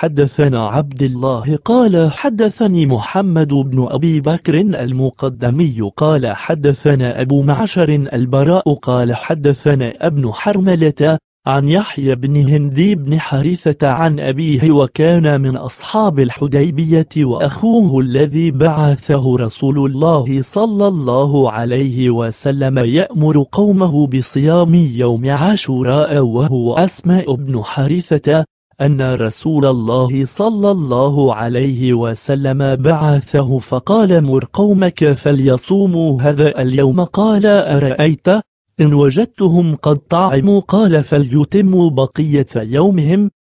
حدثنا عبد الله قال حدثني محمد بن أبي بكر المقدمي قال حدثنا أبو معشر البراء قال حدثنا ابن حرملة عن يحيى بن هندي بن حريثة عن أبيه وكان من أصحاب الحديبية وأخوه الذي بعثه رسول الله صلى الله عليه وسلم يأمر قومه بصيام يوم عاشوراء وهو أسماء بن حريثة أن رسول الله صلى الله عليه وسلم بعثه فقال مر قومك فليصوموا هذا اليوم قال أرأيت إن وجدتهم قد طعموا قال فليتموا بقية يومهم